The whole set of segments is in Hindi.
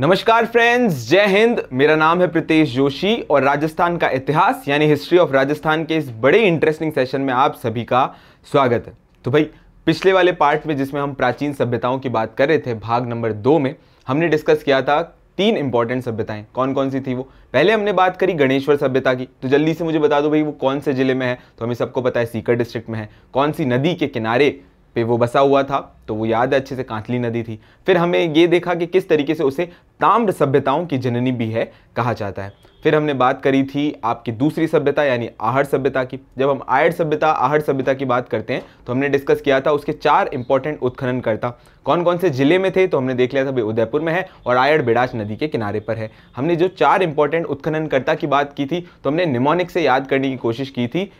नमस्कार फ्रेंड्स जय हिंद मेरा नाम है प्रीतेश जोशी और राजस्थान का इतिहास यानी हिस्ट्री ऑफ राजस्थान के इस बड़े इंटरेस्टिंग सेशन में आप सभी का स्वागत है तो भाई पिछले वाले पार्ट में जिसमें हम प्राचीन सभ्यताओं की बात कर रहे थे भाग नंबर दो में हमने डिस्कस किया था तीन इंपॉर्टेंट सभ्यताएं कौन कौन सी थी वो पहले हमने बात करी गणेश्वर सभ्यता की तो जल्दी से मुझे बता दो भाई वो कौन से जिले में है तो हमें सबको पता है सीकर डिस्ट्रिक्ट में है कौन सी नदी के किनारे पे वो बसा हुआ था तो वो याद है अच्छे से कांतली नदी थी फिर हमें ये देखा कि किस तरीके से उसे ताम्र सभ्यताओं की जननी भी है कहा जाता है फिर हमने बात करी थी आपकी दूसरी सभ्यता यानी आहर सभ्यता की जब हम आयर सभ्यता आहर सभ्यता की बात करते हैं तो हमने डिस्कस किया था उसके चार इंपॉर्टेंट उत्खनन करता कौन कौन से जिले में थे तो हमने देख लिया था भाई उदयपुर में है और आयर बिड़ाच नदी के किनारे पर है हमने जो चार इंपॉर्टेंट उत्खननकर्ता की बात की थी तो हमने निमोनिक से याद करने की कोशिश की थी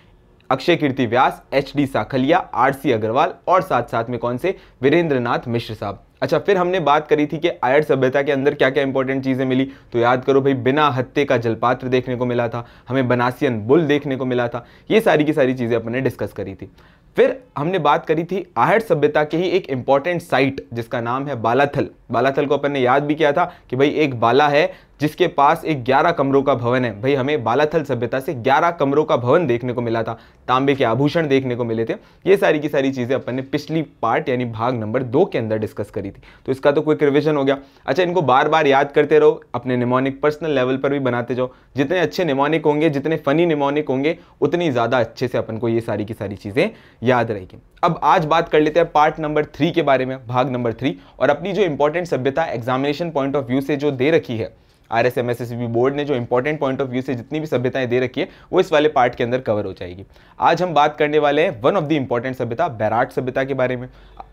Akshay Kirti Vyas H D साखलिया R C Agrawal और साथ साथ में कौन से वीरेंद्र नाथ मिश्र साहब अच्छा फिर हमने बात करी थी कि आयर सभ्यता के अंदर क्या क्या इंपॉर्टेंट चीज़ें मिली तो याद करो भाई बिना हत्ते का जलपात्र देखने को मिला था हमें बनासियन बुल देखने को मिला था ये सारी की सारी चीज़ें अपने डिस्कस करी थी फिर हमने बात करी थी आहट सभ्यता के ही एक इंपॉर्टेंट साइट जिसका नाम है बालाथल बालाथल को अपन ने याद भी किया था कि भाई एक बाला है जिसके पास एक 11 कमरों का भवन है भाई हमें बालाथल सभ्यता से 11 कमरों का भवन देखने को मिला था तांबे के आभूषण देखने को मिले थे ये सारी की सारी चीज़ें अपन ने पिछली पार्ट यानी भाग नंबर दो के अंदर डिस्कस करी थी तो इसका तो क्विक रिविजन हो गया अच्छा इनको बार बार याद करते रहो अपने निमोनिक पर्सनल लेवल पर भी बनाते जाओ जितने अच्छे निमोनिक होंगे जितने फनी निमोनिक होंगे उतनी ज़्यादा अच्छे से अपन को ये सारी की सारी चीज़ें याद रहेगी अब आज बात कर लेते हैं पार्ट नंबर थ्री के बारे में भाग नंबर थ्री और अपनी जो इंपॉर्टेंट सभ्यता एग्जामिनेशन पॉइंट ऑफ व्यू से जो दे रखी है R S M S S B board ने जो इंपॉर्टेंट पॉइंट ऑफ व्यू से जितनी भी सभ्यताएं दे रखी है वो इस वाले पार्ट के अंदर कवर हो जाएगी आज हम बात करने वाले हैं वन ऑफ द इंपॉर्टेंट सभ्यता बैराट सभ्यता के बारे में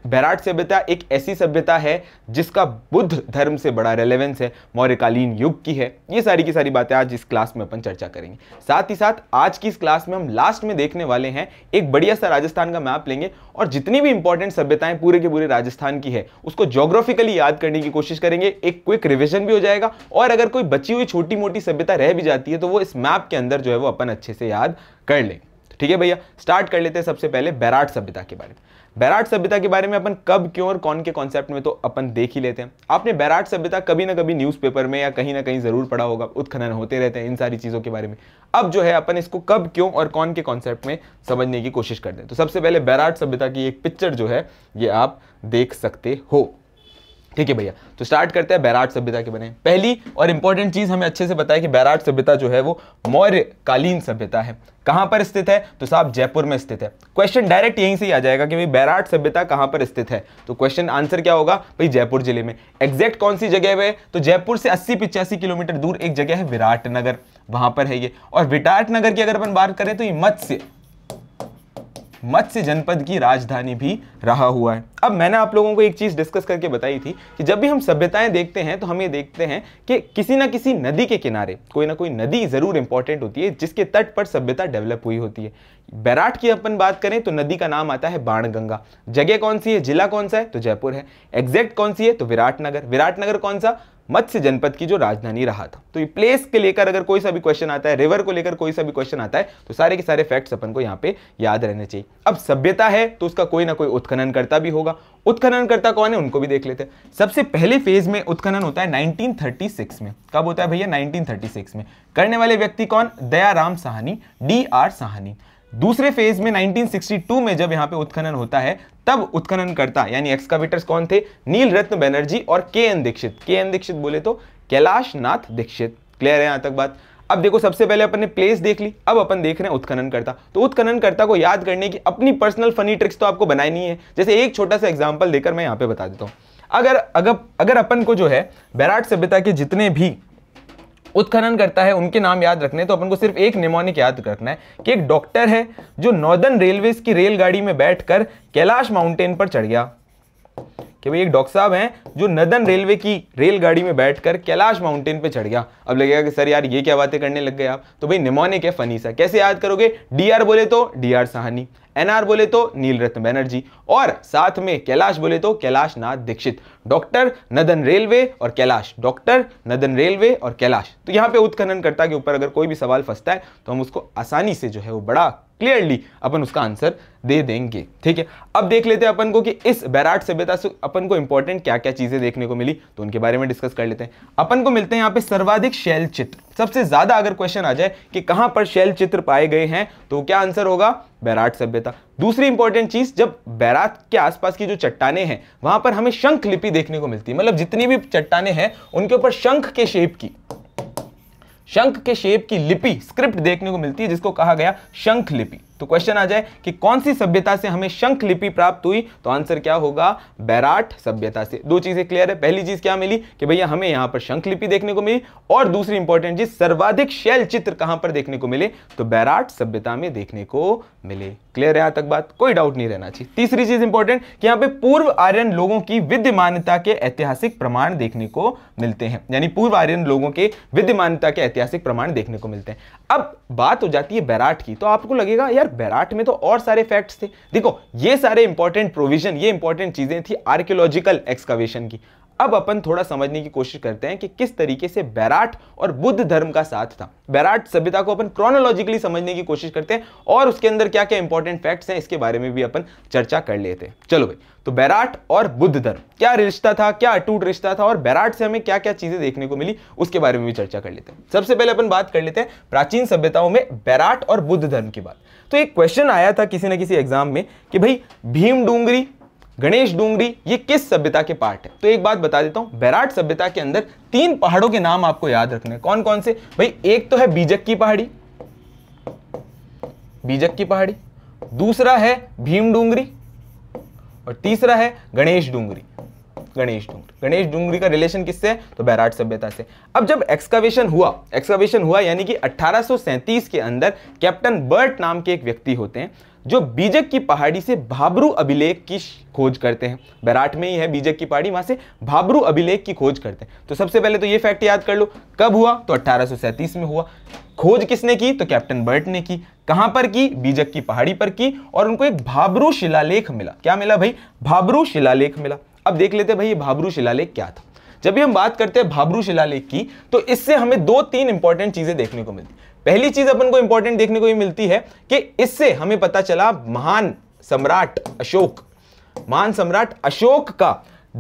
बैराट सभ्यता एक ऐसी सभ्यता है जिसका बुद्ध धर्म से बड़ा रेलेवेंस है मौर्यकालीन युग की है ये सारी की सारी बातें आज इस क्लास में अपन चर्चा करेंगे साथ ही साथ आज की इस क्लास में हम लास्ट में देखने वाले हैं एक बढ़िया सा राजस्थान का मैप लेंगे और जितनी भी इंपॉर्टेंट सभ्यताएं पूरे के पूरे राजस्थान की है उसको जोग्राफिकली याद करने की कोशिश करेंगे एक क्विक रिविजन भी हो जाएगा और अगर कोई बची हुई छोटी मोटी सभ्यता रह भी जाती है तो वो इस मैप के अंदर जो है वो अपन अच्छे से याद कर लेंगे ठीक है भैया स्टार्ट कर लेते हैं सबसे पहले बैराट सभ्यता के बारे में बैराट सभ्यता के बारे में अपन कब क्यों और कौन के कॉन्सेप्ट में तो अपन देख ही लेते हैं आपने बैराट सभ्यता कभी ना कभी न्यूज़पेपर में या कहीं ना कहीं ज़रूर पढ़ा होगा उत्खनन होते रहते हैं इन सारी चीज़ों के बारे में अब जो है अपन इसको कब क्यों और कौन के कॉन्सेप्ट में समझने की कोशिश करते हैं तो सबसे पहले बैराट सभ्यता की एक पिक्चर जो है ये आप देख सकते हो ठीक है भैया तो स्टार्ट करते हैं बैराट सभ्यता के बने पहली और इंपॉर्टेंट चीज हमें अच्छे से बताया कि बैराट सभ्यता जो है वो मौर्य कालीन सभ्यता है कहां पर स्थित है तो साहब जयपुर में स्थित है क्वेश्चन डायरेक्ट यहीं से ही आ जाएगा कि भाई बैराट सभ्यता कहां पर स्थित है तो क्वेश्चन आंसर क्या होगा भाई जयपुर जिले में एग्जैक्ट कौन सी जगह है तो जयपुर से अस्सी पिचासी किलोमीटर दूर एक जगह है विराट नगर वहां पर है ये और विराट नगर की अगर अपन बात करें तो ये मत्स्य मत्स्य जनपद की राजधानी भी रहा हुआ है अब मैंने आप लोगों को एक चीज़ डिस्कस करके बताई थी कि जब भी हम सभ्यताएं देखते हैं तो हम ये देखते हैं कि किसी ना किसी नदी के किनारे कोई ना कोई नदी ज़रूर इंपॉर्टेंट होती है जिसके तट पर सभ्यता डेवलप हुई होती है बैराट की अपन बात करें तो नदी का नाम आता है बाणगंगा जगह कौन सी है जिला कौन सा है तो जयपुर है एग्जैक्ट कौन सी है तो विराटनगर विराटनगर कौन सा मत्स्य जनपद की जो राजधानी रहा था तो ये प्लेस के लेकर अगर कोई सा भी क्वेश्चन आता है रिवर को लेकर कोई सा भी क्वेश्चन आता है तो सारे के सारे फैक्ट्स अपन को यहाँ पे याद रहने चाहिए अब सभ्यता है तो उसका कोई ना कोई उत्खनन करता भी होगा उत्खनन करता कौन है उनको भी देख लेते हैं सबसे पहले फेज में उत्खनन होता है 1936 में कब होता है भैया 1936 में करने वाले व्यक्ति कौन दयाराम साहनी डी आर साहनी दूसरे फेज में 1962 में जब यहां पे उत्खनन होता है तब उत्खनन करता यानी एक्सकावेटर्स कौन थे नील रत्न बैनर्जी और के एन दीक्षित के एन दीक्षित बोले तो कैलाश नाथ दीक्षित क्लियर है यहां तक बात अब देखो सबसे पहले अपन ने प्लेस देख ली अब अपन देख रहे हैं उत्खनन करता तो उत्खनन करता को याद करने की अपनी पर्सनल फनी ट्रिक्स तो आपको बनाई नहीं है जैसे एक छोटा सा एग्जाम्पल देकर मैं यहां पर बता देता हूं अगर अगर अगर अपन को जो है बैराट सभ्यता के जितने भी उत्खनन करता है उनके नाम याद रखने तो अपन को सिर्फ एक निमोनिक याद रखना है कि एक डॉक्टर है जो नॉर्दर्न रेलवे की रेलगाड़ी में बैठकर कैलाश माउंटेन पर चढ़ गया कि भाई एक डॉक्टर साहब हैं जो नदन रेलवे की रेलगाड़ी में बैठकर कैलाश माउंटेन पे चढ़ गया अब लगेगा कि सर यार ये क्या बातें करने लग गए आप तो भाई निमोनिक है फनी सा कैसे याद करोगे डीआर बोले तो डीआर सहानी एनआर बोले तो नील रत्न बैनर्जी और साथ में कैलाश बोले तो कैलाश नाथ दीक्षित डॉक्टर नदन रेलवे और कैलाश डॉक्टर नदन रेलवे और कैलाश तो यहाँ पे उत्खनन करता के ऊपर अगर कोई भी सवाल फंसता है तो हम उसको आसानी से जो है वो बड़ा क्लियरली अपन उसका आंसर दे देंगे ठीक है अब देख लेते हैं अपन को कि इस बैराट सभ्यता से अपन को इंपॉर्टेंट क्या क्या चीज़ें देखने को मिली तो उनके बारे में डिस्कस कर लेते हैं अपन को मिलते हैं यहाँ पे सर्वाधिक शैल चित्र सबसे ज़्यादा अगर क्वेश्चन आ जाए कि कहां पर शैल चित्र पाए गए हैं तो क्या आंसर होगा बैराट सभ्यता दूसरी इंपॉर्टेंट चीज जब बैराट के आसपास की जो चट्टाने हैं वहां पर हमें शंख लिपि देखने को मिलती है मतलब जितनी भी चट्टाने हैं उनके ऊपर शंख के शेप की शंख के शेप की लिपि स्क्रिप्ट देखने को मिलती है जिसको कहा गया शंख लिपि तो क्वेश्चन आ जाए कि कौन सी सभ्यता से हमें शंख लिपि प्राप्त हुई तो आंसर क्या होगा बैराट सभ्यता से दो चीजें क्लियर है पहली चीज क्या मिली कि भैया हमें यहां पर शंख लिपि देखने को मिली और दूसरी इंपॉर्टेंट चीज सर्वाधिक शैल चित्र कहां पर देखने को मिले तो बैराट सभ्यता में देखने को मिले क्लियर है यहां तक बात कोई डाउट नहीं रहना चाहिए तीसरी चीज इंपॉर्टेंट कि यहां पे पूर्व आर्यन लोगों की विद्यमानता के ऐतिहासिक प्रमाण देखने को मिलते हैं यानी पूर्व आर्यन लोगों के विद्यमानता के ऐतिहासिक प्रमाण देखने को मिलते हैं अब बात हो जाती है बैराट की तो आपको लगेगा यार बैराट में तो और सारे फैक्ट्स थे देखो ये सारे इंपॉर्टेंट प्रोविजन ये इंपॉर्टेंट चीजें थी आर्कियोलॉजिकल एक्सकवेशन की अब अपन थोड़ा समझने की कोशिश करते हैं कि किस तरीके से बैराट और बुद्ध धर्म का साथ था बैराट सभ्यता को अपन क्रोनोलॉजिकली समझने की कोशिश करते हैं और उसके अंदर क्या क्या इंपॉर्टेंट फैक्ट्स हैं इसके बारे में भी अपन चर्चा कर लेते हैं चलो भाई तो बैराट और बुद्ध धर्म क्या रिश्ता था क्या अटूट रिश्ता था और बैराट से हमें क्या क्या चीजें देखने को मिली उसके बारे में भी चर्चा कर लेते हैं सबसे पहले अपन बात कर लेते हैं प्राचीन सभ्यताओं में बैराट और बुद्ध धर्म की बात तो एक क्वेश्चन आया था किसी ना किसी एग्जाम में कि भाई भीम डूंगरी गणेश डूंगरी ये किस सभ्यता के पार्ट है तो एक बात बता देता हूं बैराट सभ्यता के अंदर तीन पहाड़ों के नाम आपको याद रखने कौन कौन से भाई एक तो है बीजक की पहाड़ी बीजक की पहाड़ी दूसरा है भीम डूंगरी और तीसरा है गणेश डूंगरी गणेश डूंगरी गणेश डूंगरी का रिलेशन किससे है तो बैराट सभ्यता से अब जब एक्सकवेशन हुआ एक्सकवेशन हुआ यानी कि 1837 के अंदर कैप्टन बर्ट नाम के एक व्यक्ति होते हैं जो बीजक की पहाड़ी से भाबरू अभिलेख की खोज करते हैं बैराट में ही है बीजक की पहाड़ी वहां से भाबरू अभिलेख की खोज करते हैं तो सबसे पहले तो ये फैक्ट याद कर लो कब हुआ तो अट्ठारह में हुआ खोज किसने की तो कैप्टन बर्ट ने की कहां पर की बीजक की पहाड़ी पर की और उनको एक भाबरू शिलालेख मिला क्या मिला भाई भाबरू शिलालेख मिला अब देख लेते भाई ये भाबरू शिलालेख क्या था जब भी हम बात करते हैं भाबरू शिलालेख की तो इससे हमें दो तीन इंपॉर्टेंट चीजें देखने को मिलती पहली चीज अपन को इंपॉर्टेंट देखने को ही मिलती है कि इससे हमें पता चला महान सम्राट अशोक महान सम्राट अशोक का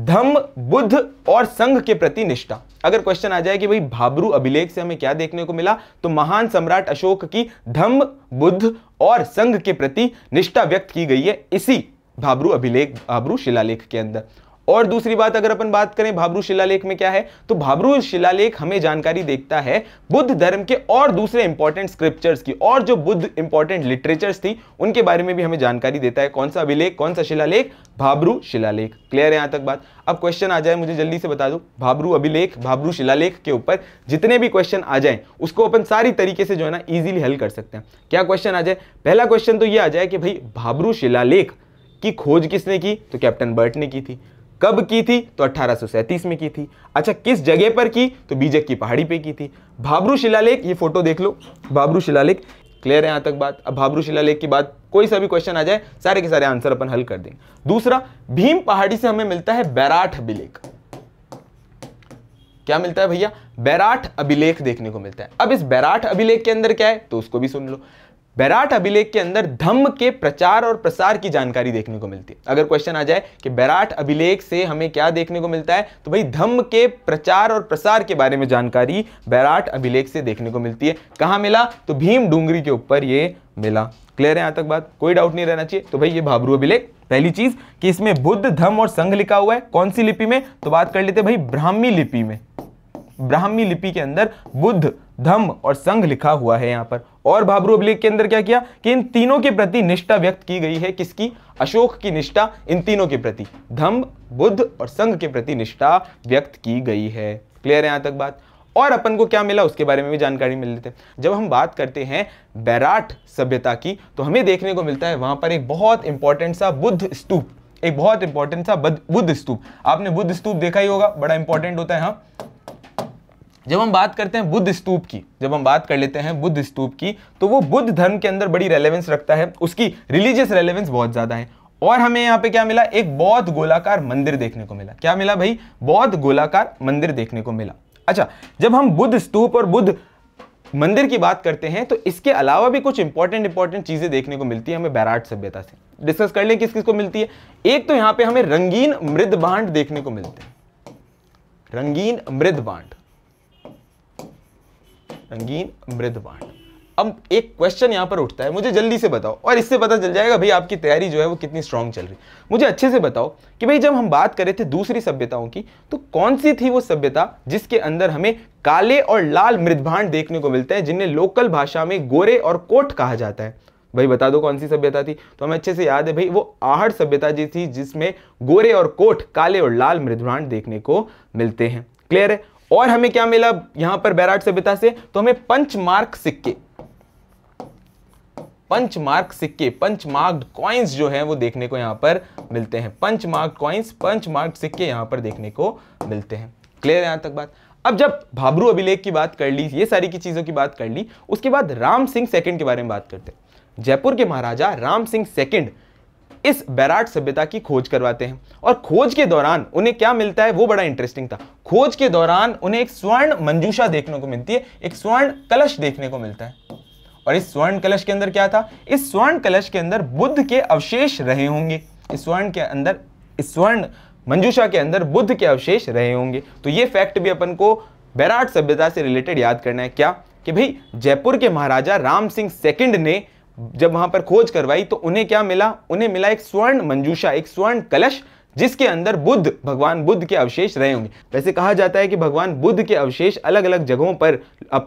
धम्म बुद्ध और संघ के प्रति निष्ठा अगर क्वेश्चन आ जाए कि भाई भाबरू अभिलेख से हमें क्या देखने को मिला तो महान सम्राट अशोक की धम्म बुद्ध और संघ के प्रति निष्ठा व्यक्त की गई है इसी भाबरू अभिलेख भाबरू शिलालेख के अंदर और दूसरी बात अगर अपन बात करें भाबरू शिलालेख में क्या है तो भाबरू शिलालेख हमें जानकारी देखता है बुद्ध धर्म के और दूसरे इंपॉर्टेंट स्क्रिप्चर्स की और जो बुद्ध इंपॉर्टेंट लिटरेचर्स थी उनके बारे में भी हमें जानकारी देता है कौन सा अभिलेख कौन सा शिलालेख भाबरू शिलालेख क्लियर है यहां तक बात अब क्वेश्चन आ जाए मुझे जल्दी से बता दो भाबरू अभिलेख भाबरू शिलालेख के ऊपर जितने भी क्वेश्चन आ जाए उसको अपन सारी तरीके से जो है ना इजिली हल कर सकते हैं क्या क्वेश्चन आ जाए पहला क्वेश्चन तो यह आ जाए कि भाई भाबरू शिलालेख की खोज किसने की तो कैप्टन बर्ट ने की थी कब की थी तो अट्ठारह में की थी अच्छा किस जगह पर की तो बीजक की पहाड़ी पे की थी भाबरू शिलालेख ये फोटो देख लो भाबरू शिलालेख क्लियर है यहाँ तक बात अब भाबरू शिलालेख की बात कोई सा भी क्वेश्चन आ जाए सारे के सारे आंसर अपन हल कर देंगे दूसरा भीम पहाड़ी से हमें मिलता है बैराठ अभिलेख क्या मिलता है भैया बैराठ अभिलेख देखने को मिलता है अब इस बैराठ अभिलेख के अंदर क्या है तो उसको भी सुन लो बैराट अभिलेख के अंदर धम्म के प्रचार और प्रसार की जानकारी देखने को मिलती है अगर क्वेश्चन आ जाए कि बैराट अभिलेख से हमें क्या देखने को मिलता है तो भाई धम्म के प्रचार और प्रसार के बारे में जानकारी बैराट अभिलेख से देखने को मिलती है कहाँ मिला तो भीम डूंगरी के ऊपर ये मिला क्लियर है यहाँ तक बात कोई डाउट नहीं रहना चाहिए तो भाई ये भाबरू अभिलेख पहली चीज कि इसमें बुद्ध धम्म और संघ लिखा हुआ है कौन सी लिपि में तो बात कर लेते भाई ब्राह्मी लिपि में ब्राह्मी लिपि के अंदर बुद्ध धम्म और संघ लिखा हुआ है यहाँ पर और भाबरू अभिलेख के अंदर क्या किया कि इन तीनों के प्रति निष्ठा व्यक्त की गई है किसकी अशोक की निष्ठा इन तीनों के प्रति धम्म बुद्ध और संघ के प्रति निष्ठा व्यक्त की गई है क्लियर है यहां तक बात और अपन को क्या मिला उसके बारे में भी जानकारी मिल लेते हैं जब हम बात करते हैं बैराट सभ्यता की तो हमें देखने को मिलता है वहां पर एक बहुत इंपॉर्टेंट सा बुद्ध स्तूप एक बहुत इंपॉर्टेंट सा बुद्ध स्तूप आपने बुद्ध स्तूप देखा ही होगा बड़ा इंपॉर्टेंट होता है हाँ जब हम बात करते हैं बुद्ध स्तूप की जब हम बात कर लेते हैं बुद्ध स्तूप की तो वो बुद्ध धर्म के अंदर बड़ी रेलेवेंस रखता है उसकी रिलीजियस रेलेवेंस बहुत ज़्यादा है और हमें यहाँ पे क्या मिला एक बौद्ध गोलाकार मंदिर देखने को मिला क्या मिला भाई बौद्ध गोलाकार मंदिर देखने को मिला अच्छा जब हम बुद्ध स्तूप और बुद्ध मंदिर की बात करते हैं तो इसके अलावा भी कुछ इंपॉर्टेंट इंपॉर्टेंट चीज़ें देखने को मिलती है हमें बैराट सभ्यता से डिस्कस कर लें किस किस को मिलती है एक तो यहाँ पे हमें रंगीन मृद बांट देखने को मिलते हैं रंगीन मृद बांट रंगीन मृदबाण अब एक क्वेश्चन यहाँ पर उठता है मुझे जल्दी से बताओ और इससे पता चल जाएगा भाई आपकी तैयारी जो है वो कितनी स्ट्रांग चल रही मुझे अच्छे से बताओ कि भाई जब हम बात कर रहे थे दूसरी सभ्यताओं की तो कौन सी थी वो सभ्यता जिसके अंदर हमें काले और लाल मृदभांड देखने को मिलते हैं जिन्हें लोकल भाषा में गोरे और कोट कहा जाता है भाई बता दो कौन सी सभ्यता थी तो हमें अच्छे से याद है भाई वो आहड़ सभ्यता जी थी जिसमें गोरे और कोट काले और लाल मृदभांड देखने को मिलते हैं क्लियर है और हमें क्या मिला यहां पर बैराट सभ्यता से तो हमें पंच मार्क सिक्के पंच मार्क सिक्के पंच मार्क्ड कॉइन्स जो है वो देखने को यहां पर मिलते हैं punch marked coins punch marked सिक्के यहां पर देखने को मिलते हैं क्लियर यहां तक बात अब जब भाबरू अभिलेख की बात कर ली ये सारी की चीज़ों की बात कर ली उसके बाद राम सिंह सेकंड के बारे में बात करते हैं जयपुर के महाराजा राम सिंह सेकंड इस बैराट सभ्यता की खोज करवाते हैं और खोज के दौरान उन्हें क्या मिलता है वो बड़ा इंटरेस्टिंग था खोज के दौरान उन्हें एक स्वर्ण मंजूषा देखने को मिलती है एक स्वर्ण कलश देखने को मिलता है और इस स्वर्ण कलश के अंदर क्या था इस स्वर्ण कलश के अंदर बुद्ध के अवशेष रहे होंगे इस स्वर्ण के अंदर इस स्वर्ण मंजूषा के अंदर बुद्ध के अवशेष रहे होंगे तो ये फैक्ट भी अपन को बैराट सभ्यता से रिलेटेड याद करना है क्या कि भाई जयपुर के महाराजा राम सिंह सेकंड ने जब वहां पर खोज करवाई तो उन्हें क्या मिला उन्हें मिला एक स्वर्ण मंजूषा एक स्वर्ण कलश जिसके अंदर बुद्ध भगवान बुद्ध के अवशेष रहे होंगे वैसे कहा जाता है कि भगवान बुद्ध के अवशेष अलग अलग जगहों पर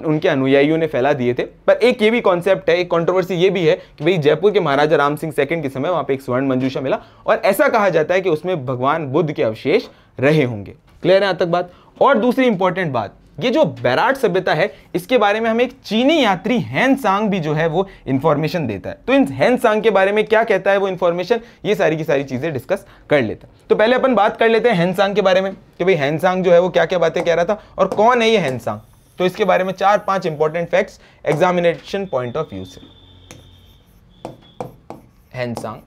उनके अनुयायियों ने फैला दिए थे पर एक ये भी कॉन्सेप्ट है एक कंट्रोवर्सी ये भी है कि भाई जयपुर के महाराजा राम सिंह सेकंड के समय वहां पे एक स्वर्ण मंजूषा मिला और ऐसा कहा जाता है कि उसमें भगवान बुद्ध के अवशेष रहे होंगे क्लियर है यहाँ तक बात और दूसरी इंपॉर्टेंट बात ये जो बैराट सभ्यता है इसके बारे में हमें एक चीनी यात्री हैंसांग भी जो है वो इन्फॉर्मेशन देता है तो इन हैंसांग के बारे में क्या कहता है वो इन्फॉर्मेशन ये सारी की सारी चीज़ें डिस्कस कर लेता है तो पहले अपन बात कर लेते हैं हैंसांग के बारे में कि भाई हैंसांग जो है वो क्या क्या बातें कह रहा था और कौन है ये हैंसांग तो इसके बारे में चार पांच important facts examination point of view से हैंसांग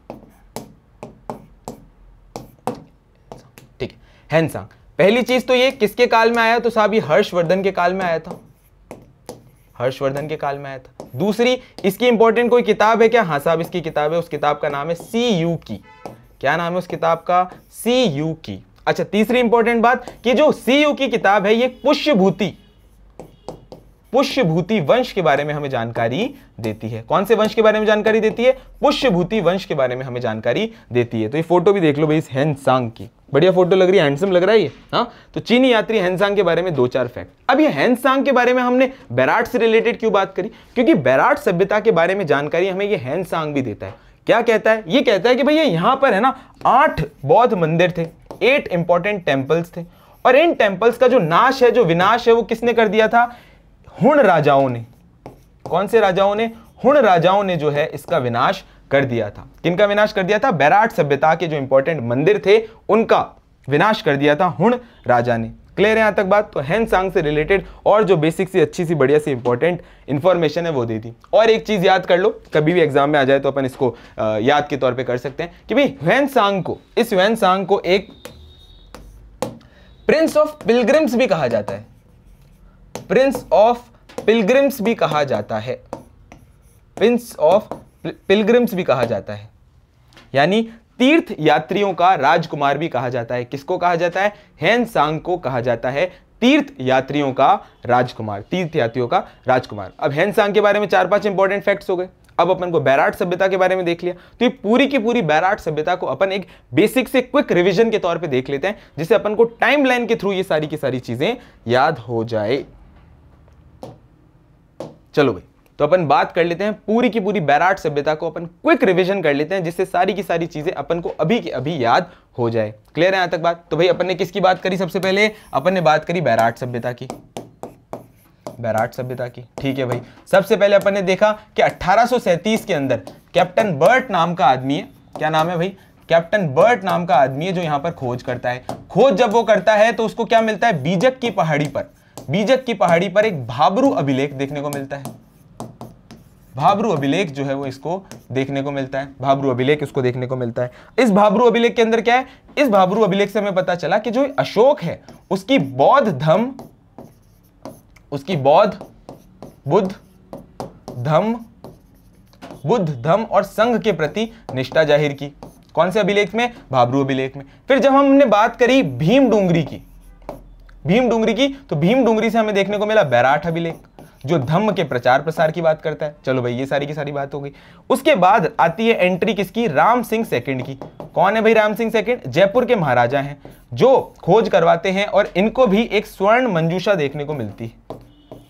ठीक है हैंसांग पहली चीज तो ये किसके काल में आया तो साहब ये हर्षवर्धन के काल में आया था हर्षवर्धन के काल में आया था दूसरी इसकी इंपॉर्टेंट कोई किताब है क्या हाँ साहब इसकी किताब है उस किताब का नाम है सी यू की क्या नाम है उस किताब का सी यू की अच्छा तीसरी इंपॉर्टेंट बात कि जो सी यू की किताब है ये पुष्यभूति पुष्यभूति वंश के बारे में हमें जानकारी देती है कौन से वंश के बारे में जानकारी देती है पुष्यभूति वंश के बारे में हमें जानकारी देती है तो ये फोटो भी देख लो भाई इस हेन सांग की बढ़िया फोटो लग रही है हैंडसम लग रहा है ये हाँ तो चीनी यात्री हैंसांग के बारे में दो चार फैक्ट अब ये हैंसांग के बारे में हमने बैराट से रिलेटेड क्यों बात करी क्योंकि बैराट सभ्यता के बारे में जानकारी हमें ये हैंसांग भी देता है क्या कहता है ये कहता है कि भैया यहाँ पर है ना आठ बौद्ध मंदिर थे एट इंपॉर्टेंट टेम्पल्स थे और इन टेम्पल्स का जो नाश है जो विनाश है वो किसने कर दिया था हुण राजाओं ने कौन से राजाओं ने हुण राजाओं ने जो है इसका विनाश कर दिया था किनका विनाश कर दिया था बैराट सभ्यता के जो इंपॉर्टेंट मंदिर थे उनका विनाश कर दिया था हुण राजा ने क्लियर है यहाँ तक बात तो हैन सांग से रिलेटेड और जो बेसिक सी अच्छी सी बढ़िया सी इंपॉर्टेंट इन्फॉर्मेशन है वो दे दी और एक चीज़ याद कर लो कभी भी एग्जाम में आ जाए तो अपन इसको याद के तौर पे कर सकते हैं कि भाई ह्वेन सांग को इस वैन सांग को एक प्रिंस ऑफ पिलग्रिम्स भी कहा जाता है प्रिंस ऑफ पिलग्रिम्स भी कहा जाता है प्रिंस ऑफ पिलग्रिम्स भी कहा जाता है यानी तीर्थ यात्रियों का राजकुमार भी कहा जाता है किसको कहा जाता है हेन सांग को कहा जाता है तीर्थ यात्रियों का राजकुमार तीर्थ यात्रियों का राजकुमार अब हेन सांग के बारे में चार पांच इंपॉर्टेंट फैक्ट्स हो गए अब अपन को बैराट सभ्यता के बारे में देख लिया तो ये पूरी की पूरी बैराट सभ्यता को अपन एक बेसिक से क्विक रिविजन के तौर पर देख लेते हैं जिससे अपन को टाइम के थ्रू ये सारी की सारी चीजें याद हो जाए चलो भाई तो अपन बात कर लेते हैं पूरी की पूरी बैराट सभ्यता को अपन क्विक रिविजन कर लेते हैं जिससे सारी की सारी चीज़ें अपन को अभी की अभी याद हो जाए क्लियर है यहां तक बात तो भाई अपन ने किसकी बात करी सबसे पहले अपन ने बात करी बैराट सभ्यता की बैराट सभ्यता की ठीक है भाई सबसे पहले अपन ने देखा कि 1837 के अंदर कैप्टन बर्ट नाम का आदमी है क्या नाम है भाई कैप्टन बर्ट नाम का आदमी है जो यहां पर खोज करता है खोज जब वो करता है तो उसको क्या मिलता है बीजक की पहाड़ी पर बीजक की पहाड़ी पर एक भाबरू अभिलेख देखने को मिलता है भाबरू अभिलेख जो है वो इसको देखने को मिलता है भाबरू अभिलेख इसको देखने को मिलता है इस भाबरू अभिलेख के अंदर क्या है इस भाबरू अभिलेख से हमें पता चला कि जो अशोक है उसकी बौद्ध धम उसकी बौद्ध बुद्ध धम बुद्ध धम और संघ के प्रति निष्ठा जाहिर की कौन से अभिलेख में भाबरू अभिलेख में फिर जब हमने बात करी भीम डूंगरी की भीम डूंगरी की तो भीम डूंगरी से हमें देखने को मिला बैराठ अभिलेख जो धम्म के प्रचार प्रसार की बात करता है चलो भाई ये सारी की सारी बात हो गई उसके बाद आती है एंट्री किसकी राम सिंह सेकंड की कौन है भाई राम सिंह सेकंड जयपुर के महाराजा हैं जो खोज करवाते हैं और इनको भी एक स्वर्ण मंजूषा देखने को मिलती है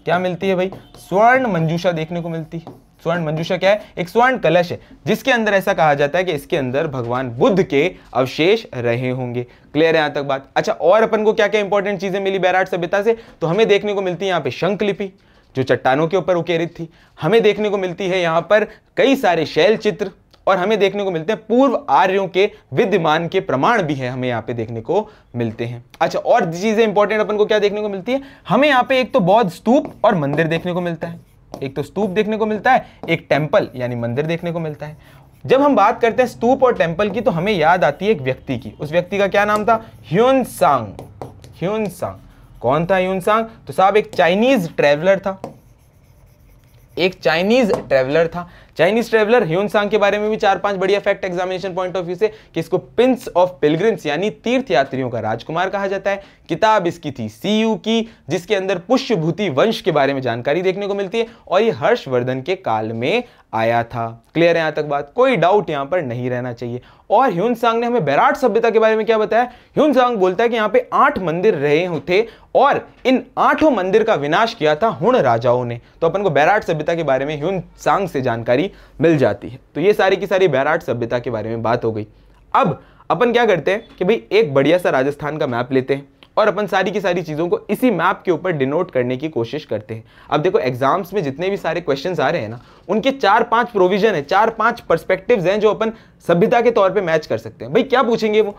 क्या मिलती है भाई स्वर्ण मंजूषा देखने को मिलती है स्वर्ण मंजूषा क्या है एक स्वर्ण कलश है जिसके अंदर ऐसा कहा जाता है कि इसके अंदर भगवान बुद्ध के अवशेष रहे होंगे क्लियर है यहां तक बात अच्छा और अपन को क्या क्या इंपॉर्टेंट चीजें मिली बैराट सभ्यता से तो हमें देखने को मिलती है यहां पे शंख लिपि जो चट्टानों के ऊपर उकेरित थी हमें देखने को मिलती है यहाँ पर कई सारे शैल चित्र और हमें देखने को मिलते हैं पूर्व आर्यों के विद्यमान के प्रमाण भी हैं हमें यहाँ पे देखने को मिलते हैं अच्छा और चीज़ें इंपॉर्टेंट अपन को क्या देखने को मिलती है हमें यहाँ पे एक तो बौद्ध स्तूप और मंदिर देखने को मिलता है एक तो स्तूप देखने को मिलता है एक टेम्पल यानी मंदिर देखने को मिलता है जब हम बात करते हैं स्तूप और टेम्पल की तो हमें याद आती है एक व्यक्ति की उस व्यक्ति का क्या नाम था ह्यून सांग ह्यून सांग कौन था यूनसांग तो साहब एक चाइनीज ट्रेवलर था एक चाइनीज ट्रेवलर था चाइनीज ट्रेवलर ह्यून सांग के बारे में भी चार पांच बढ़िया fact examination point of view से कि इसको प्रिंस ऑफ पिलग्रिम्स यानी तीर्थ यात्रियों का राजकुमार कहा जाता है किताब इसकी थी सी यू की जिसके अंदर पुष्यभूति वंश के बारे में जानकारी देखने को मिलती है और ये हर्षवर्धन के काल में आया था क्लियर है यहां तक बात कोई डाउट यहां पर नहीं रहना चाहिए और ह्यून सांग ने हमें बैराट सभ्यता के बारे में क्या बताया ह्यून सांग बोलता है कि यहां पे आठ मंदिर रहे थे और इन आठों मंदिर का विनाश किया था हुण राजाओं ने तो अपन को बैराट सभ्यता के बारे में ह्यून सांग से जानकारी भी मिल जाती है तो ये सारी की सारी बैराट सभ्यता के बारे में बात हो गई अब अपन क्या करते हैं कि भाई एक बढ़िया सा राजस्थान का मैप लेते हैं और अपन सारी की सारी चीज़ों को इसी मैप के ऊपर डिनोट करने की कोशिश करते हैं अब देखो एग्जाम्स में जितने भी सारे क्वेश्चन आ रहे हैं ना उनके चार पांच प्रोविजन है चार पांच परस्पेक्टिव हैं जो अपन सभ्यता के तौर पर मैच कर सकते हैं भाई क्या पूछेंगे वो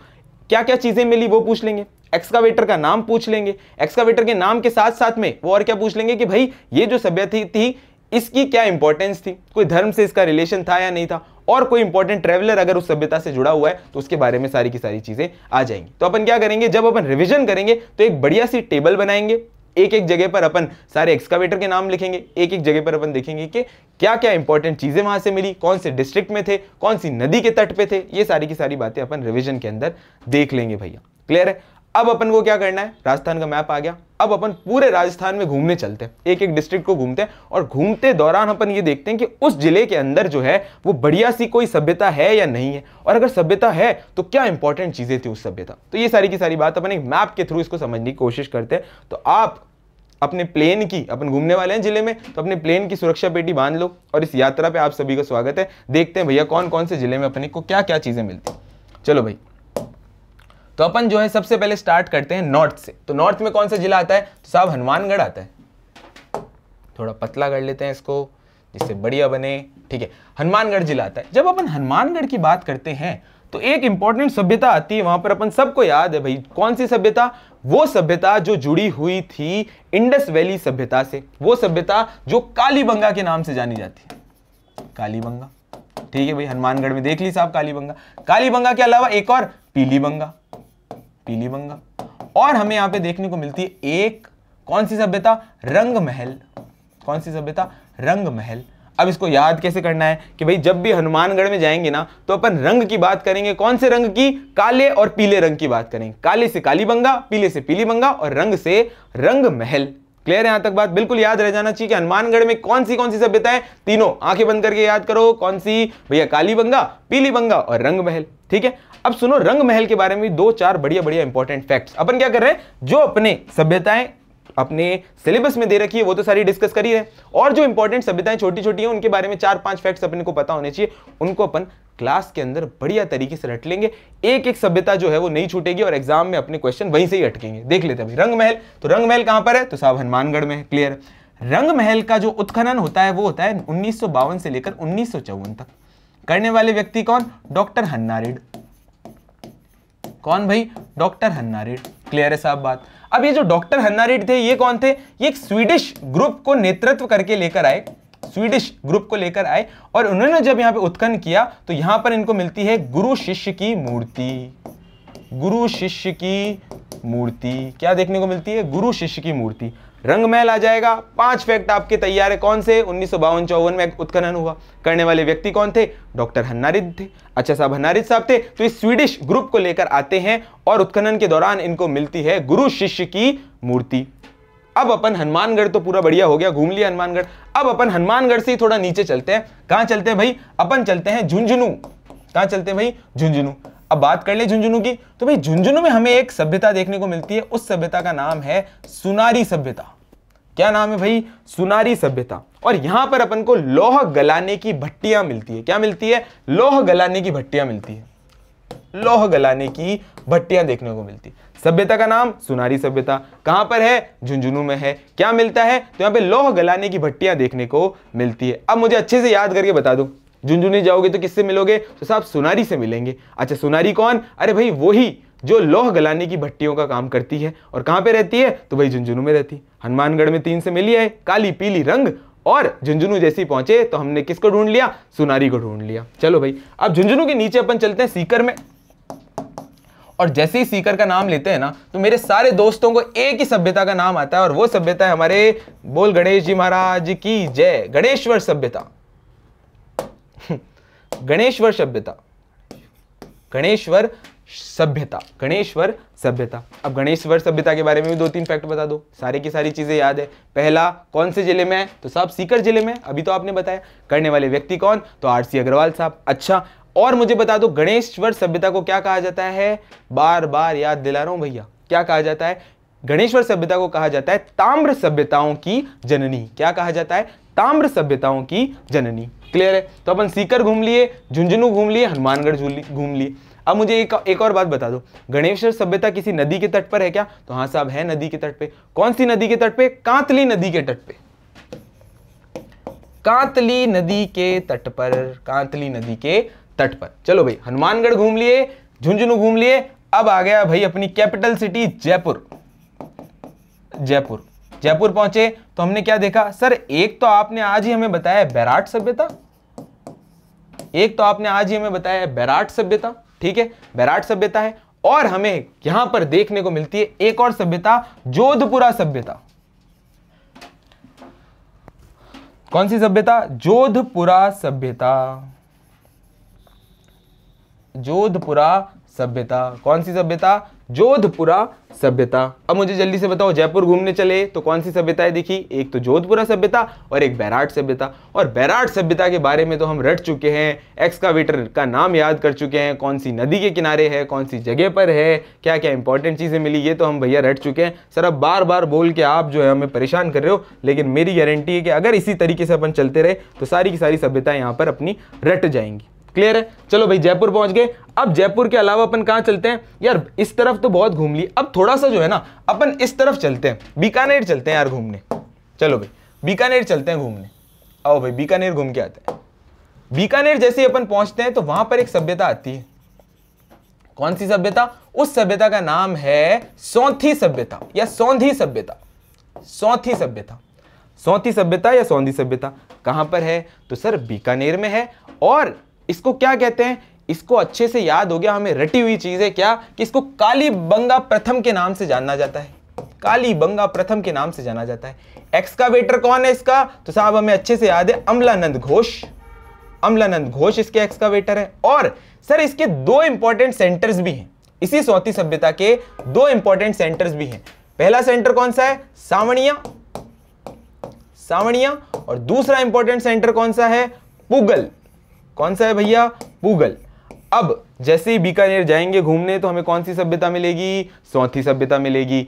क्या क्या चीज़ें मिली वो पूछ लेंगे एक्सकावेटर का नाम पूछ लेंगे एक्सकावेटर के नाम के साथ साथ में वो और क्या पूछ लेंगे कि भाई ये जो सभ्यता थी, थी इसकी क्या इंपॉर्टेंस थी कोई धर्म से इसका रिलेशन था या नहीं था और कोई इंपॉर्टेंट ट्रेवलर अगर उस सभ्यता से जुड़ा हुआ है तो उसके बारे में सारी की सारी चीजें आ जाएंगी तो अपन क्या करेंगे जब अपन रिविजन करेंगे तो एक बढ़िया सी टेबल बनाएंगे एक एक जगह पर अपन सारे एक्सकावेटर के नाम लिखेंगे एक एक जगह पर अपन देखेंगे कि क्या क्या इंपॉर्टेंट चीजें वहां से मिली कौन से डिस्ट्रिक्ट में थे कौन सी नदी के तट पे थे ये सारी की सारी बातें अपन रिविजन के अंदर देख लेंगे भैया क्लियर है अब अपन को क्या करना है राजस्थान का मैप आ गया अब अपन पूरे राजस्थान में घूमने चलते हैं एक एक डिस्ट्रिक्ट को घूमते हैं और घूमते दौरान अपन ये देखते हैं कि उस जिले के अंदर जो है वो बढ़िया सी कोई सभ्यता है या नहीं है और अगर सभ्यता है तो क्या इंपॉर्टेंट चीज़ें थी उस सभ्यता तो ये सारी की सारी बात अपन एक मैप के थ्रू इसको समझने की कोशिश करते हैं तो आप अपने प्लेन की अपन घूमने वाले हैं जिले में तो अपने प्लेन की सुरक्षा पेटी बांध लो और इस यात्रा पे आप सभी का स्वागत है देखते हैं भैया कौन कौन से जिले में अपने को क्या क्या चीज़ें मिलती चलो भाई तो अपन जो है सबसे पहले स्टार्ट करते हैं नॉर्थ से तो नॉर्थ में कौन सा जिला आता है तो साहब हनुमानगढ़ आता है थोड़ा पतला कर लेते हैं इसको जिससे बढ़िया बने ठीक है हनुमानगढ़ जिला आता है जब अपन हनुमानगढ़ की बात करते हैं तो एक इंपॉर्टेंट सभ्यता आती है वहां पर अपन सबको याद है भाई कौन सी सभ्यता वो सभ्यता जो जुड़ी हुई थी इंडस वैली सभ्यता से वो सभ्यता जो कालीबंगा के नाम से जानी जाती है कालीबंगा ठीक है भाई हनुमानगढ़ में देख ली साहब कालीबंगा कालीबंगा के अलावा एक और पीलीबंगा बंगा और हमें यहां पे देखने को मिलती है एक कौन सी सभ्यता रंग महल कौन सी सभ्यता रंग महल अब इसको याद कैसे करना है कि भाई जब भी हनुमानगढ़ में जाएंगे ना तो अपन रंग की बात करेंगे कौन से रंग की काले और पीले रंग की बात करेंगे काले से काली बंगा पीले से पीली बंगा और रंग से रंग महल क्लियर है यहां तक बात बिल्कुल याद रह जाना चाहिए कि हनुमानगढ़ में कौन सी कौन सी सभ्यताएं तीनों आंखें बंद करके याद करो कौन सी भैया कालीबंगा बंगा और रंग महल ठीक है अब सुनो रंग महल के बारे में दो चार बढ़िया बढ़िया इंपॉर्टेंट फैक्ट्स अपन क्या कर रहे हैं जो अपने सभ्यताएं अपने सिलेबस में दे रखी है वो तो सारी डिस्कस करी है और जो इंपॉर्टेंट सभ्यताएं छोटी छोटी हैं उनके बारे में चार पांच फैक्ट्स अपने को पता होने चाहिए उनको अपन क्लास के अंदर बढ़िया तरीके से रट लेंगे एक एक सभ्यता जो है वो नहीं छूटेगी और एग्जाम में अपने क्वेश्चन वहीं से ही अटकेंगे देख लेते हैं रंग महल तो रंग महल कहां पर है तो साहब हनुमानगढ़ में क्लियर रंग महल का जो उत्खनन होता है वो होता है उन्नीस से लेकर उन्नीस तक करने वाले व्यक्ति कौन डॉक्टर हन्नारेड कौन भाई डॉक्टर हन्नारेड क्लियर है साहब बात अब ये जो डॉक्टर हन्नारेड थे ये कौन थे ये एक स्वीडिश ग्रुप को नेतृत्व करके लेकर आए स्वीडिश ग्रुप को लेकर आए और उन्होंने जब यहां पे उत्खन किया तो यहां पर इनको मिलती है गुरु शिष्य की मूर्ति गुरु शिष्य की मूर्ति क्या देखने को मिलती है गुरु शिष्य की मूर्ति रंगमहल आ जाएगा पांच फैक्ट आपके तैयार है कौन से उन्नीस सौ में उत्खनन हुआ करने वाले व्यक्ति कौन थे डॉक्टर हन्नारिद थे अच्छा साहब हन्नारिद साहब थे तो इस स्वीडिश ग्रुप को लेकर आते हैं और उत्खनन के दौरान इनको मिलती है गुरु शिष्य की मूर्ति अब अपन हनुमानगढ़ तो पूरा बढ़िया हो गया घूम लिया हनुमानगढ़ अब अपन हनुमानगढ़ से ही थोड़ा नीचे चलते हैं कहां चलते हैं भाई अपन चलते हैं झुंझुनू कहां चलते हैं भाई झुंझुनू अब बात कर ले झुंझुनू की तो भाई झुंझुनू में हमें एक सभ्यता देखने को मिलती है उस सभ्यता का नाम है सुनारी सभ्यता क्या नाम है भाई सुनारी सभ्यता और यहां पर अपन को लोह गलाने की भट्टियां मिलती है क्या मिलती है लोह गलाने की भट्टियां मिलती है लोह गलाने की भट्टियां देखने को मिलती सभ्यता का नाम सुनारी सभ्यता कहां पर है झुंझुनू में है क्या मिलता है तो यहां पे लोह गलाने की भट्टियां देखने को मिलती है अब मुझे अच्छे से याद करके बता दो झुंझुनी जाओगे तो किससे मिलोगे तो साहब सुनारी से मिलेंगे अच्छा सुनारी कौन अरे भाई वही जो लोह गलाने की भट्टियों का काम करती है और कहाँ पे रहती है तो भाई झुंझुनू में रहती हनुमानगढ़ में तीन से मिली है काली पीली रंग और झुंझुनू जैसी पहुंचे तो हमने किसको ढूंढ लिया सुनारी को ढूंढ लिया चलो भाई अब झुंझुनू के नीचे अपन चलते हैं सीकर में और जैसे ही सीकर का नाम लेते हैं ना तो मेरे सारे दोस्तों को एक ही सभ्यता का नाम आता है और वो सभ्यता है हमारे बोल गणेश जी महाराज की जय गणेश्वर सभ्यता गणेश्वर सभ्यता गणेश्वर सभ्यता गणेश्वर सभ्यता अब गणेश्वर सभ्यता के बारे में भी दो तीन फैक्ट बता दो सारी की सारी चीज़ें याद है पहला कौन से जिले में है तो साहब सीकर जिले में अभी तो आपने बताया करने वाले व्यक्ति कौन तो आर सी अग्रवाल साहब अच्छा और मुझे बता दो गणेश्वर सभ्यता को क्या कहा जाता है बार बार याद दिला रहा हूं भैया क्या कहा जाता है गणेश्वर सभ्यता को कहा जाता है ताम्र सभ्यताओं की जननी क्या कहा जाता है ताम्र सभ्यताओं की जननी क्लियर है तो अपन सीकर घूम लिए झुंझुनू घूम लिए हनुमानगढ़ घूम लिए अब मुझे एक एक और बात बता दो गणेश्वर सभ्यता किसी नदी के तट पर है क्या तो हाँ साहब है नदी के तट पे कौन सी नदी के तट पे कांतली नदी के तट पे कांतली नदी के तट पर कांतली नदी के तट पर चलो भाई हनुमानगढ़ घूम लिए झुंझुनू घूम लिए अब आ गया भाई अपनी कैपिटल सिटी जयपुर जयपुर जयपुर पहुंचे तो हमने क्या देखा सर एक तो आपने आज ही हमें बताया बैराट सभ्यता एक तो आपने आज ही हमें बताया बैराट सभ्यता ठीक है बैराट सभ्यता है और हमें यहां पर देखने को मिलती है एक और सभ्यता जोधपुरा सभ्यता कौन सी सभ्यता जोधपुरा सभ्यता जोधपुरा सभ्यता कौन सी सभ्यता जोधपुरा सभ्यता अब मुझे जल्दी से बताओ जयपुर घूमने चले तो कौन सी सभ्यताएं देखी एक तो जोधपुरा सभ्यता और एक बैराट सभ्यता और बैराट सभ्यता के बारे में तो हम रट चुके हैं एक्सकावेटर का नाम याद कर चुके हैं कौन सी नदी के किनारे है कौन सी जगह पर है क्या क्या इंपॉर्टेंट चीज़ें मिली ये तो हम भैया रट चुके हैं सर अब बार बार बोल के आप जो है हमें परेशान कर रहे हो लेकिन मेरी गारंटी है कि अगर इसी तरीके से अपन चलते रहे तो सारी की सारी सभ्यता यहाँ पर अपनी रट जाएंगी क्लियर है चलो भाई जयपुर पहुंच गए अब जयपुर के अलावा अपन कहां चलते हैं यार इस तरफ तो बहुत घूम ली अब थोड़ा सा जो है ना अपन इस तरफ चलते हैं बीकानेर चलते हैं यार घूमने चलो भाई बीकानेर चलते हैं घूमने आओ भाई बीकानेर घूम के आते हैं बीकानेर जैसे अपन पहुंचते हैं तो वहां पर एक सभ्यता आती है कौन सी सभ्यता उस सभ्यता का नाम है सौंथी सभ्यता या सौंधी सभ्यता सौंथी सभ्यता सौंथी सभ्यता या सौंधी सभ्यता कहां पर है तो सर बीकानेर में है और इसको क्या कहते हैं इसको अच्छे से याद हो गया हमें रटी हुई चीज़ है क्या कि इसको काली बंगा प्रथम के नाम से जाना जाता है काली बंगा प्रथम के नाम से जाना जाता है एक्सकावेटर कौन है इसका तो साहब हमें अच्छे से याद है अमलानंद घोष अमलानंद घोष इसके एक्सकावेटर है और सर इसके दो इंपॉर्टेंट सेंटर्स भी हैं इसी सौती सभ्यता के दो इंपॉर्टेंट सेंटर्स भी हैं पहला सेंटर कौन सा है सावणिया सावणिया और दूसरा इंपॉर्टेंट सेंटर कौन सा है पुगल कौन सा है भैया पूगल अब जैसे ही बीकानेर जाएंगे घूमने तो हमें कौन सी सभ्यता मिलेगी सौथी सभ्यता मिलेगी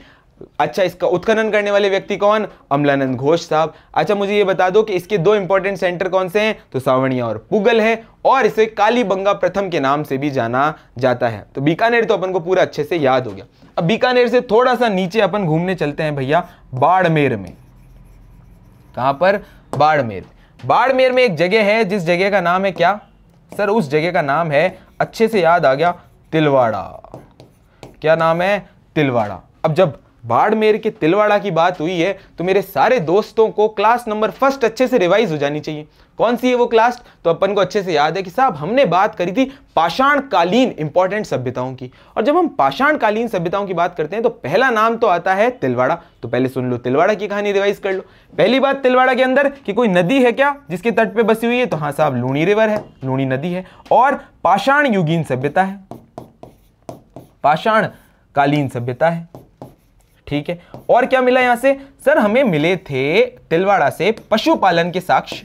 अच्छा इसका उत्खनन करने वाले व्यक्ति कौन अमलानंद घोष साहब अच्छा मुझे ये बता दो कि इसके दो इंपॉर्टेंट सेंटर कौन से हैं तो सावणिया और पुगल है और इसे कालीबंगा प्रथम के नाम से भी जाना जाता है तो बीकानेर तो अपन को पूरा अच्छे से याद हो गया अब बीकानेर से थोड़ा सा नीचे अपन घूमने चलते हैं भैया बाड़मेर में कहां पर बाड़मेर में बाड़मेर में एक जगह है जिस जगह का नाम है क्या सर उस जगह का नाम है अच्छे से याद आ गया तिलवाड़ा क्या नाम है तिलवाड़ा अब जब बाड़मेर के तिलवाड़ा की बात हुई है तो मेरे सारे दोस्तों को क्लास नंबर फर्स्ट अच्छे से रिवाइज हो जानी चाहिए कौन सी है वो क्लास तो अपन को अच्छे से याद है कि साहब हमने बात करी थी पाषाणकालीन इंपॉर्टेंट सभ्यताओं की और जब हम पाषाणकालीन सभ्यताओं की बात करते हैं तो पहला नाम तो आता है तिलवाड़ा तो पहले सुन लो तिलवाड़ा की कहानी रिवाइज कर लो पहली बात तिलवाड़ा के अंदर कि कोई नदी है क्या जिसके तट पर बसी हुई है तो हाँ साहब लूणी रिवर है लूणी नदी है और पाषाण युगीन सभ्यता है पाषाण कालीन सभ्यता है ठीक है और क्या मिला यहां से सर हमें मिले थे तिलवाड़ा से पशुपालन के साक्ष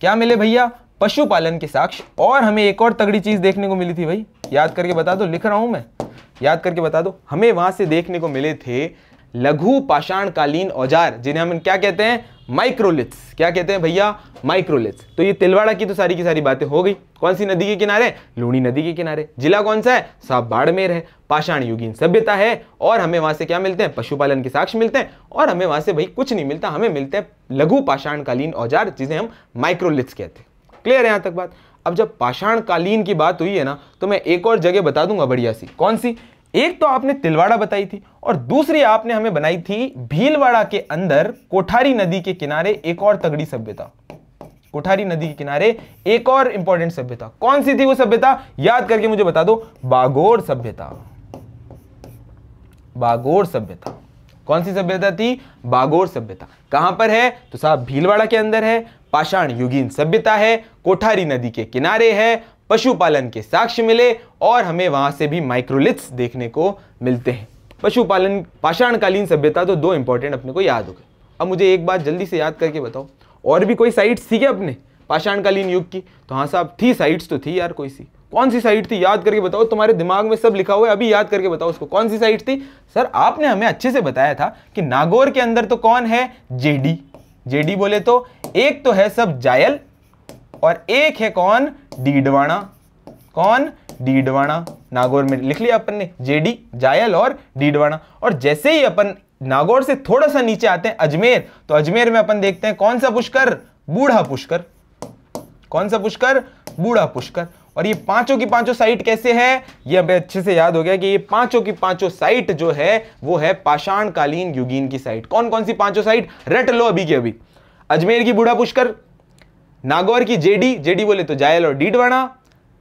क्या मिले भैया पशुपालन के साक्ष और हमें एक और तगड़ी चीज देखने को मिली थी भाई याद करके बता दो लिख रहा हूं मैं याद करके बता दो हमें वहां से देखने को मिले थे लघु पाषाणकालीन औजार जिन्हें हम क्या कहते हैं माइक्रोलिथ्स क्या कहते हैं भैया माइक्रोलिथ्स तो ये तिलवाड़ा की तो सारी की सारी बातें हो गई कौन सी नदी के किनारे लूणी नदी के किनारे जिला कौन सा है साहब बाड़मेर है पाषाण युगीन सभ्यता है और हमें वहां से क्या मिलते हैं पशुपालन के साक्ष्य मिलते हैं और हमें वहां से भाई कुछ नहीं मिलता हमें मिलते हैं लघु पाषाणकालीन औजार जिसे हम माइक्रोलिथ्स कहते हैं क्लियर है यहां तक बात अब जब पाषाणकालीन की बात हुई है ना तो मैं एक और जगह बता दूंगा बढ़िया सी कौन सी एक तो आपने तिलवाड़ा बताई थी और दूसरी आपने हमें बनाई थी भीलवाड़ा के अंदर कोठारी नदी के किनारे एक और तगड़ी सभ्यता कोठारी नदी के किनारे एक और इंपॉर्टेंट सभ्यता कौन सी थी वो सभ्यता याद करके मुझे बता दो बागोर सभ्यता बागोर सभ्यता कौन सी सभ्यता थी बागोर सभ्यता कहां पर है तो साहब भीलवाड़ा के अंदर है पाषाण युगीन सभ्यता है कोठारी नदी के किनारे है पशुपालन के साक्ष्य मिले और हमें वहाँ से भी माइक्रोलिथ्स देखने को मिलते हैं पशुपालन पाषाणकालीन सभ्यता तो दो इंपॉर्टेंट अपने को याद हो गए अब मुझे एक बात जल्दी से याद करके बताओ और भी कोई साइट्स थी क्या अपने पाषाणकालीन युग की तो हाँ साहब थी साइट्स तो थी यार कोई सी कौन सी साइट थी याद करके बताओ तुम्हारे दिमाग में सब लिखा हुआ है अभी याद करके बताओ उसको कौन सी साइट थी सर आपने हमें अच्छे से बताया था कि नागौर के अंदर तो कौन है जेडी जेडी बोले तो एक तो है सब जायल और एक है कौन डीडवाणा कौन डीडवाणा नागौर में लिख लिया अपन ने जेडी जायल और डीडवाणा और जैसे ही अपन नागौर से थोड़ा सा नीचे आते हैं अजमेर तो अजमेर में अपन देखते हैं कौन सा पुष्कर बूढ़ा पुष्कर कौन सा पुष्कर बूढ़ा पुष्कर और ये पांचों की पांचों साइट कैसे है ये हमें अच्छे से याद हो गया कि ये पांचों की पांचों साइट जो है वो है पाषाणकालीन युगीन की साइट कौन कौन सी पांचों साइट रट लो अभी के अभी अजमेर की बूढ़ा पुष्कर नागौर की जेडी जेडी बोले तो जायल और डीडवाड़ा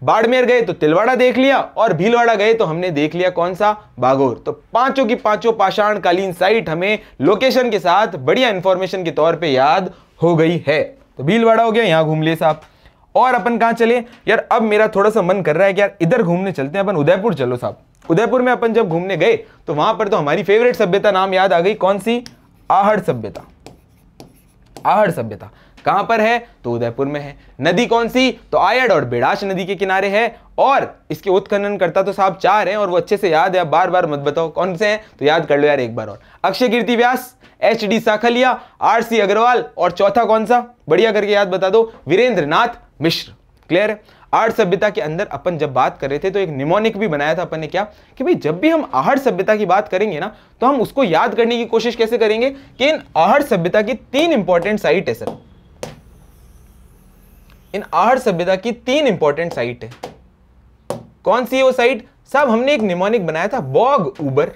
बाड़मेर गए तो तिलवाड़ा देख लिया और भीलवाड़ा गए तो हमने देख लिया कौन सा बागोर तो पांचों की पांचों पाषाण कालीन साइट हमें लोकेशन के साथ बढ़िया इंफॉर्मेशन के तौर पे याद हो गई है तो भीलवाड़ा हो गया यहाँ घूम लिए साहब और अपन कहाँ चले यार अब मेरा थोड़ा सा मन कर रहा है कि यार इधर घूमने चलते हैं अपन उदयपुर चलो साहब उदयपुर में अपन जब घूमने गए तो वहां पर तो हमारी फेवरेट सभ्यता नाम याद आ गई कौन सी आहड़ सभ्यता आहड़ सभ्यता कहां पर है तो उदयपुर में है नदी कौन सी तो आयड और बेड़ाश नदी के किनारे है और इसके उत्खनन करता तो साहब चार हैं और वो अच्छे से याद है बार बार मत बताओ कौन से हैं तो याद कर लो यार एक बार और Akshay Kirti Vyas H D साखलिया R C Agrawal और चौथा कौन सा बढ़िया करके याद बता दो वीरेंद्र नाथ मिश्र क्लियर है आर्ट सभ्यता के अंदर अपन जब बात कर रहे थे तो एक निमोनिक भी बनाया था अपन ने क्या कि भाई जब भी हम आहड़ सभ्यता की बात करेंगे ना तो हम उसको याद करने की कोशिश कैसे करेंगे कि इन आहर सभ्यता की तीन इंपॉर्टेंट साइट है सर इन आहर सभ्यता की तीन इंपॉर्टेंट साइट है कौन सी है वो साइट साहब हमने एक निमोनिक बनाया था बॉग उबर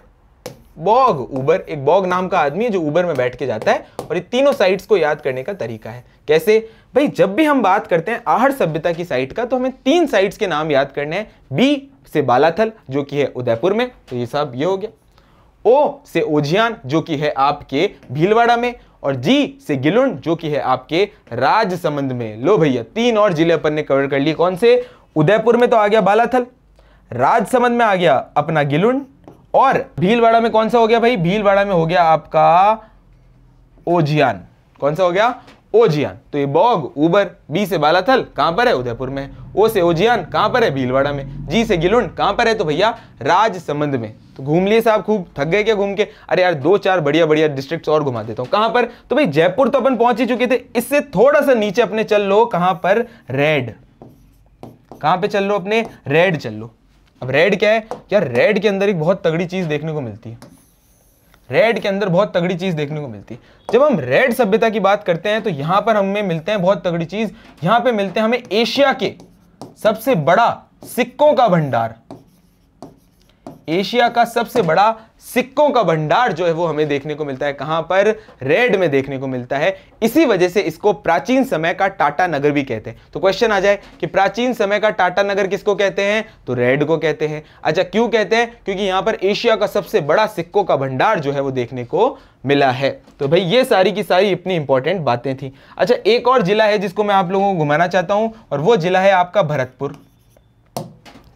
बॉग उबर एक बॉग नाम का आदमी है जो उबर में बैठ के जाता है और ये तीनों साइट्स को याद करने का तरीका है कैसे भाई जब भी हम बात करते हैं आहर सभ्यता की साइट का तो हमें तीन साइट्स के नाम याद करने हैं बी से बालाथल जो कि है उदयपुर में तो ये साहब ये हो गया ओ से ओझियान जो कि है आपके भीलवाड़ा में और जी से गिलुंड जो कि है आपके राजसमंद में लो भैया तीन और जिले अपन ने कवर कर लिए कौन से उदयपुर में तो आ गया बालाथल राजसमंद में आ गया अपना गिलुंड और भीलवाड़ा में कौन सा हो गया भाई भीलवाड़ा में हो गया आपका ओजियान कौन सा हो गया ओजियान तो ये बॉग उबर बी से बालाथल कहां पर है उदयपुर में ओ से ओजियान कहां पर है भीलवाड़ा में जी से गिलुंड कहां पर है तो भैया राजसमंद में तो घूम लिए साहब खूब थक गए क्या घूम के अरे यार दो चार बढ़िया बढ़िया डिस्ट्रिक्ट्स और घुमा देता हूँ कहां पर तो भाई जयपुर तो अपन पहुंच ही चुके थे इससे थोड़ा सा नीचे अपने चल लो कहां पर रेड कहां पर चल लो अपने रेड चल लो अब रेड क्या है यार रेड के अंदर एक बहुत तगड़ी चीज़ देखने को मिलती है रेड के अंदर बहुत तगड़ी चीज़ देखने को मिलती है जब हम रेड सभ्यता की बात करते हैं तो यहां पर हमें मिलते हैं बहुत तगड़ी चीज़ यहां पे मिलते हैं हमें एशिया के सबसे बड़ा सिक्कों का भंडार एशिया का सबसे बड़ा सिक्कों का भंडार जो है वो हमें देखने को मिलता है कहां पर रेड में देखने को मिलता है इसी वजह से इसको प्राचीन समय का टाटा नगर भी कहते हैं तो क्वेश्चन आ जाए कि प्राचीन समय का टाटा नगर किसको कहते हैं तो रेड को कहते हैं अच्छा क्यों कहते हैं क्योंकि यहां पर एशिया का सबसे बड़ा सिक्कों का भंडार जो है वो देखने को मिला है तो भाई ये सारी की सारी इतनी इंपॉर्टेंट बातें थी अच्छा एक और जिला है जिसको मैं आप लोगों को घुमाना चाहता हूं और वो जिला है आपका भरतपुर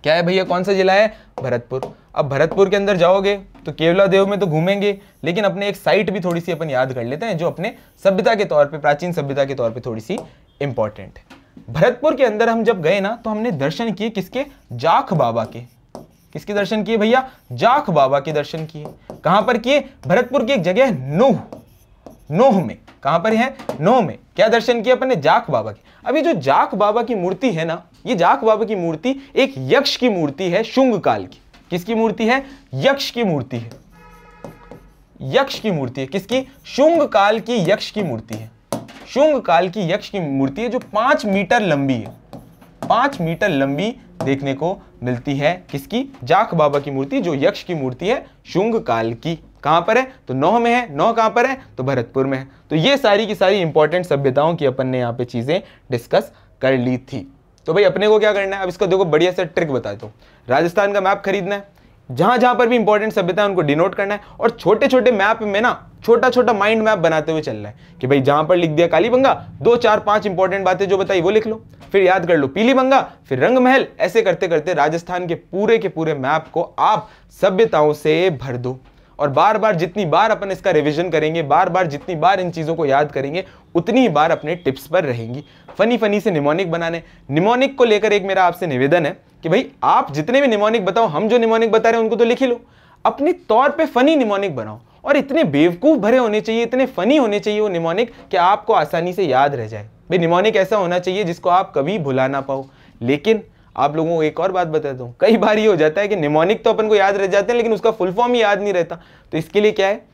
क्या है भैया कौन सा जिला है भरतपुर अब भरतपुर के अंदर जाओगे तो केवला देव में तो घूमेंगे लेकिन अपने एक साइट भी थोड़ी सी अपन याद कर लेते हैं जो अपने सभ्यता के तौर पर प्राचीन सभ्यता के तौर पर थोड़ी सी इंपॉर्टेंट है भरतपुर के अंदर हम जब गए ना तो हमने दर्शन किए किसके जाख बाबा के किसके दर्शन किए भैया जाख बाबा के दर्शन किए कहां पर किए भरतपुर की एक जगह है नोह नोह में कहां पर है नोह में क्या दर्शन किए अपने जाख बाबा के अभी जो जाख बाबा की मूर्ति है ना ये जाक बाबा की मूर्ति एक यक्ष की मूर्ति है शुंग काल की किसकी मूर्ति है यक्ष की मूर्ति है यक्ष की मूर्ति है किसकी शुंग काल की यक्ष की मूर्ति है शुंग काल की यक्ष की मूर्ति है जो पांच मीटर लंबी है पांच मीटर लंबी देखने को मिलती है किसकी जाक बाबा की मूर्ति जो यक्ष की मूर्ति है शुंग काल की कहां पर है तो नौ में है नौ कहां पर है तो भरतपुर में है तो ये सारी की सारी इंपॉर्टेंट सभ्यताओं की अपन ने यहां पे चीज़ें डिस्कस कर ली थी तो भाई अपने को क्या करना है अब इसका देखो बढ़िया से ट्रिक बता दो राजस्थान का मैप खरीदना है जहां जहां पर भी इंपॉर्टेंट सभ्यता है उनको डिनोट करना है और छोटे छोटे मैप में ना छोटा छोटा माइंड मैप बनाते हुए चलना है कि भाई जहां पर लिख दिया कालीबंगा दो चार पांच इंपॉर्टेंट बातें जो बताई वो लिख लो फिर याद कर लो पीलीबंगा फिर रंग महल ऐसे करते करते राजस्थान के पूरे के पूरे मैप को आप सभ्यताओं से भर दो और बार बार जितनी बार अपन इसका रिविजन करेंगे बार बार जितनी बार इन चीज़ों को याद करेंगे उतनी बार अपने टिप्स पर रहेंगी फनी फनी से निमोनिक बनाने निमोनिक को लेकर एक मेरा आपसे निवेदन है कि भाई आप जितने भी निमोनिक बताओ हम जो निमोनिक बता रहे हैं उनको तो लिख ही लो अपने तौर पे फनी निमोनिक बनाओ और इतने बेवकूफ़ भरे होने चाहिए इतने फनी होने चाहिए वो निमोनिक कि आपको आसानी से याद रह जाए भाई निमोनिक ऐसा होना चाहिए जिसको आप कभी भुला ना पाओ लेकिन आप लोगों को एक और बात बताता हूँ कई बार ये हो जाता है कि निमोनिक तो अपन को याद रह जाते हैं लेकिन उसका फुल फॉर्म ही याद नहीं रहता तो इसके लिए क्या है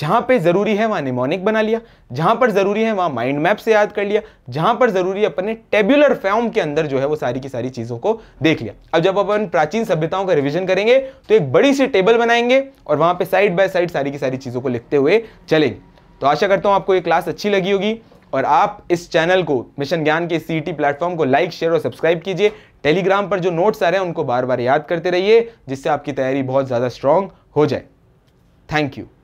जहां पे ज़रूरी है वहाँ निमोनिक बना लिया जहां पर ज़रूरी है वहाँ माइंड मैप से याद कर लिया जहां पर ज़रूरी है अपन ने फॉर्म के अंदर जो है वो सारी की सारी चीज़ों को देख लिया अब जब अपन प्राचीन सभ्यताओं का रिविजन करेंगे तो एक बड़ी सी टेबल बनाएंगे और वहां पर साइड बाय साइड सारी की सारी चीज़ों को लिखते हुए चलेंगे तो आशा करता हूँ आपको ये क्लास अच्छी लगी होगी और आप इस चैनल को मिशन ज्ञान के सी प्लेटफॉर्म को लाइक शेयर और सब्सक्राइब कीजिए टेलीग्राम पर जो नोट्स आ रहे हैं उनको बार बार याद करते रहिए जिससे आपकी तैयारी बहुत ज़्यादा स्ट्रांग हो जाए थैंक यू